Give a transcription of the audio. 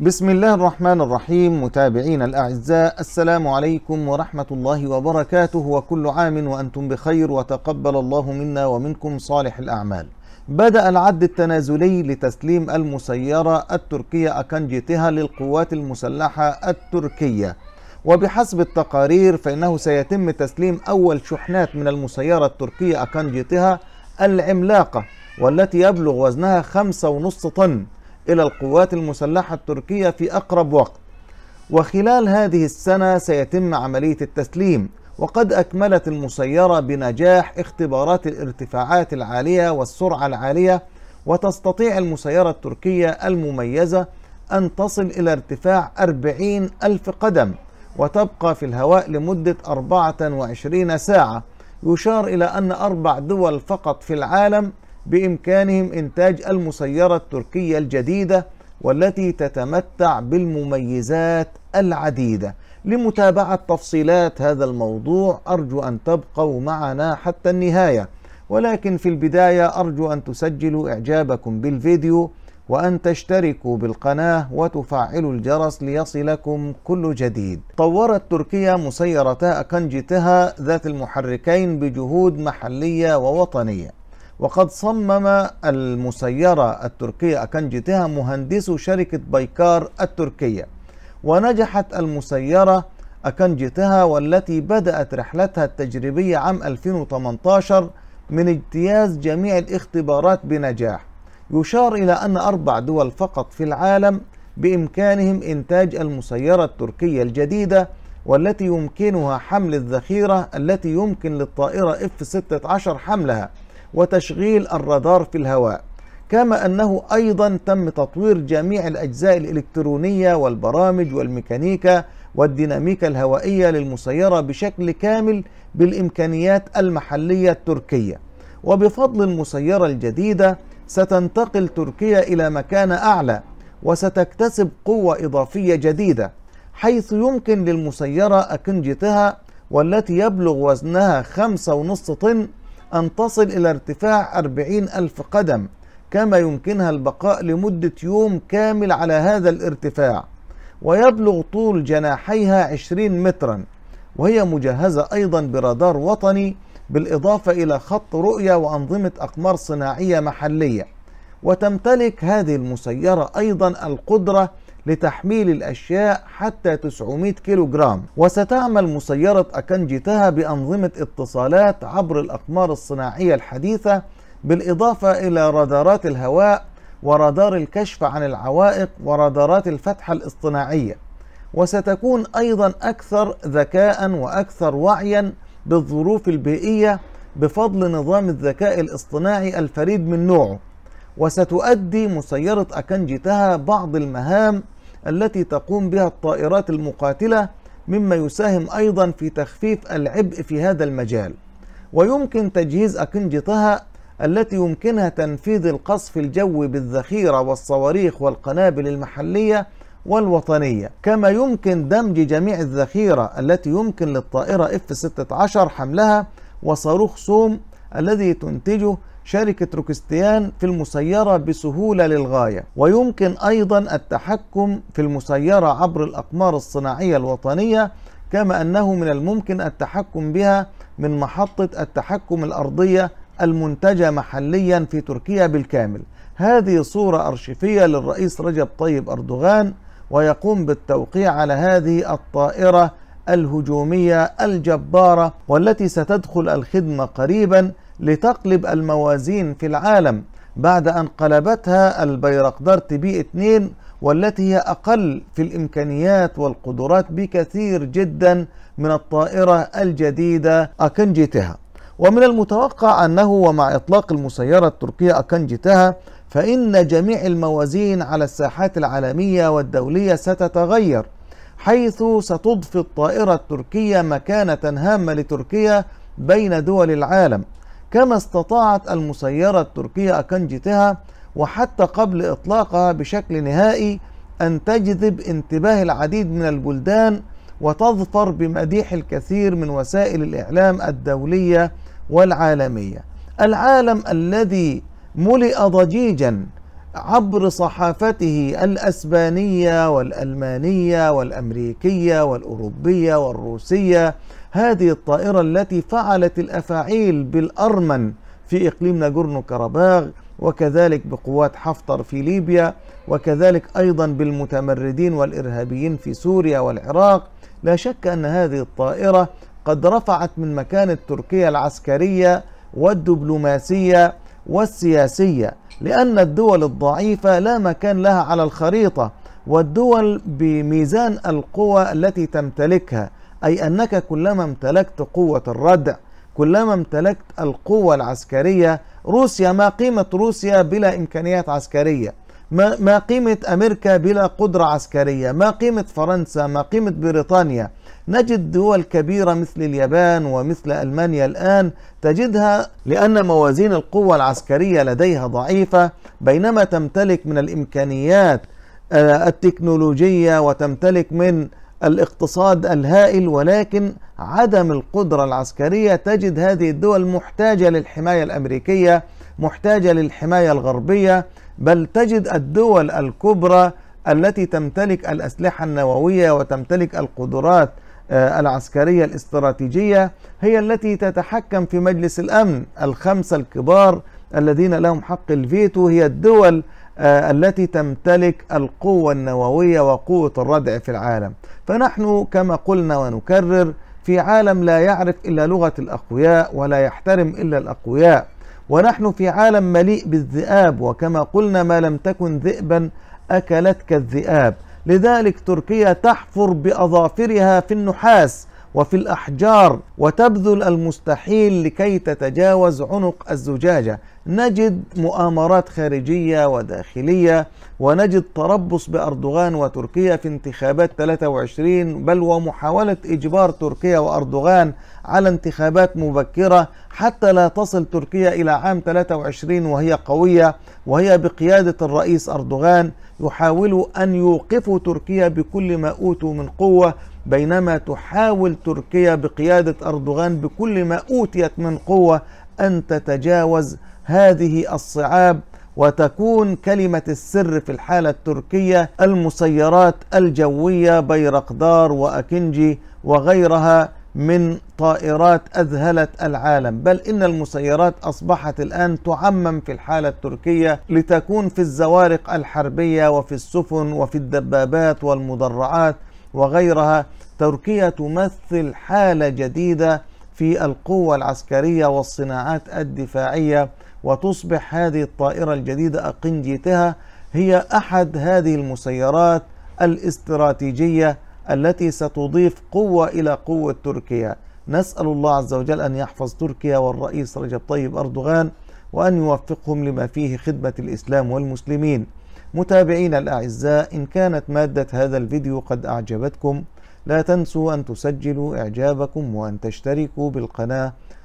بسم الله الرحمن الرحيم متابعين الأعزاء السلام عليكم ورحمة الله وبركاته وكل عام وأنتم بخير وتقبل الله منا ومنكم صالح الأعمال بدأ العد التنازلي لتسليم المسيرة التركية أكنجتها للقوات المسلحة التركية وبحسب التقارير فإنه سيتم تسليم أول شحنات من المسيرة التركية أكنجتها العملاقة والتي يبلغ وزنها 5.5 طن إلى القوات المسلحة التركية في أقرب وقت وخلال هذه السنة سيتم عملية التسليم وقد أكملت المسيرة بنجاح اختبارات الارتفاعات العالية والسرعة العالية وتستطيع المسيرة التركية المميزة أن تصل إلى ارتفاع 40 ألف قدم وتبقى في الهواء لمدة 24 ساعة يشار إلى أن أربع دول فقط في العالم بإمكانهم إنتاج المسيرة التركية الجديدة والتي تتمتع بالمميزات العديدة لمتابعة تفصيلات هذا الموضوع أرجو أن تبقوا معنا حتى النهاية ولكن في البداية أرجو أن تسجلوا إعجابكم بالفيديو وأن تشتركوا بالقناة وتفعلوا الجرس ليصلكم كل جديد طورت تركيا مسيرتا أكنجتها ذات المحركين بجهود محلية ووطنية وقد صمم المسيرة التركية أكنجتها مهندسو شركة بايكار التركية ونجحت المسيرة أكنجتها والتي بدأت رحلتها التجريبية عام 2018 من اجتياز جميع الاختبارات بنجاح يشار إلى أن أربع دول فقط في العالم بإمكانهم إنتاج المسيرة التركية الجديدة والتي يمكنها حمل الذخيرة التي يمكن للطائرة F-16 حملها وتشغيل الرادار في الهواء كما أنه أيضا تم تطوير جميع الأجزاء الإلكترونية والبرامج والميكانيكا والديناميكا الهوائية للمسيرة بشكل كامل بالإمكانيات المحلية التركية وبفضل المسيرة الجديدة ستنتقل تركيا إلى مكان أعلى وستكتسب قوة إضافية جديدة حيث يمكن للمسيرة أكنجتها والتي يبلغ وزنها 5.5 طن أن تصل إلى ارتفاع 40 ألف قدم كما يمكنها البقاء لمدة يوم كامل على هذا الارتفاع ويبلغ طول جناحيها 20 مترا وهي مجهزة أيضا برادار وطني بالإضافة إلى خط رؤية وأنظمة أقمار صناعية محلية وتمتلك هذه المسيرة أيضا القدرة لتحميل الأشياء حتى 900 كيلو جرام وستعمل مسيرة أكنجتها بأنظمة اتصالات عبر الأقمار الصناعية الحديثة بالإضافة إلى رادارات الهواء ورادار الكشف عن العوائق ورادارات الفتحة الاصطناعية وستكون أيضا أكثر ذكاء وأكثر وعيا بالظروف البيئية بفضل نظام الذكاء الاصطناعي الفريد من نوعه وستؤدي مسيرة أكنجتها بعض المهام التي تقوم بها الطائرات المقاتلة مما يساهم أيضا في تخفيف العبء في هذا المجال ويمكن تجهيز أكنجتها التي يمكنها تنفيذ القصف الجوي بالذخيرة والصواريخ والقنابل المحلية والوطنية كما يمكن دمج جميع الذخيرة التي يمكن للطائرة F-16 حملها وصاروخ سوم الذي تنتجه شركة روكستيان في المسيرة بسهولة للغاية ويمكن أيضا التحكم في المسيرة عبر الأقمار الصناعية الوطنية كما أنه من الممكن التحكم بها من محطة التحكم الأرضية المنتجة محليا في تركيا بالكامل هذه صورة أرشفية للرئيس رجب طيب أردوغان ويقوم بالتوقيع على هذه الطائرة الهجومية الجبارة والتي ستدخل الخدمة قريبا لتقلب الموازين في العالم بعد أن قلبتها البيرقدار تي بي 2 والتي هي أقل في الإمكانيات والقدرات بكثير جدا من الطائرة الجديدة أكنجي ومن المتوقع أنه ومع إطلاق المسيرة التركية أكنجي فإن جميع الموازين على الساحات العالمية والدولية ستتغير حيث ستضفي الطائرة التركية مكانة هامة لتركيا بين دول العالم كما استطاعت المسيرة التركية أكنجتها وحتى قبل إطلاقها بشكل نهائي أن تجذب انتباه العديد من البلدان وتظفر بمديح الكثير من وسائل الإعلام الدولية والعالمية العالم الذي ملئ ضجيجا عبر صحافته الاسبانيه والالمانيه والامريكيه والاوروبيه والروسيه هذه الطائره التي فعلت الافاعيل بالارمن في اقليم ناجورنو كرباغ وكذلك بقوات حفتر في ليبيا وكذلك ايضا بالمتمردين والارهابيين في سوريا والعراق لا شك ان هذه الطائره قد رفعت من مكانه تركيا العسكريه والدبلوماسيه والسياسيه لأن الدول الضعيفة لا مكان لها على الخريطة والدول بميزان القوى التي تمتلكها أي أنك كلما امتلكت قوة الردع كلما امتلكت القوة العسكرية روسيا ما قيمة روسيا بلا إمكانيات عسكرية ما, ما قيمة أمريكا بلا قدرة عسكرية ما قيمة فرنسا ما قيمة بريطانيا نجد دول كبيرة مثل اليابان ومثل ألمانيا الآن تجدها لأن موازين القوة العسكرية لديها ضعيفة بينما تمتلك من الإمكانيات آه، التكنولوجية وتمتلك من الاقتصاد الهائل ولكن عدم القدرة العسكرية تجد هذه الدول محتاجة للحماية الأمريكية محتاجة للحماية الغربية بل تجد الدول الكبرى التي تمتلك الأسلحة النووية وتمتلك القدرات آه، العسكرية الاستراتيجية هي التي تتحكم في مجلس الأمن الخمسة الكبار الذين لهم حق الفيتو هي الدول آه، التي تمتلك القوة النووية وقوة الردع في العالم فنحن كما قلنا ونكرر في عالم لا يعرف إلا لغة الأقوياء ولا يحترم إلا الأقوياء ونحن في عالم مليء بالذئاب وكما قلنا ما لم تكن ذئبا أكلتك الذئاب لذلك تركيا تحفر بأظافرها في النحاس وفي الأحجار وتبذل المستحيل لكي تتجاوز عنق الزجاجة نجد مؤامرات خارجية وداخلية ونجد تربص بأردوغان وتركيا في انتخابات 23 بل ومحاولة إجبار تركيا وأردوغان على انتخابات مبكرة حتى لا تصل تركيا إلى عام 23 وهي قوية وهي بقيادة الرئيس أردوغان يحاولوا أن يوقفوا تركيا بكل ما أوتوا من قوة بينما تحاول تركيا بقيادة أردوغان بكل ما أوتيت من قوة أن تتجاوز هذه الصعاب وتكون كلمة السر في الحالة التركية المسيرات الجوية بيرقدار وأكنجي وغيرها من طائرات أذهلت العالم بل إن المسيرات أصبحت الآن تعمم في الحالة التركية لتكون في الزوارق الحربية وفي السفن وفي الدبابات والمدرعات وغيرها تركيا تمثل حالة جديدة في القوة العسكرية والصناعات الدفاعية وتصبح هذه الطائرة الجديدة أقنجيتها هي أحد هذه المسيرات الاستراتيجية التي ستضيف قوة إلى قوة تركيا نسأل الله عز وجل أن يحفظ تركيا والرئيس رجب طيب أردوغان وأن يوفقهم لما فيه خدمة الإسلام والمسلمين متابعين الأعزاء إن كانت مادة هذا الفيديو قد أعجبتكم لا تنسوا أن تسجلوا إعجابكم وأن تشتركوا بالقناة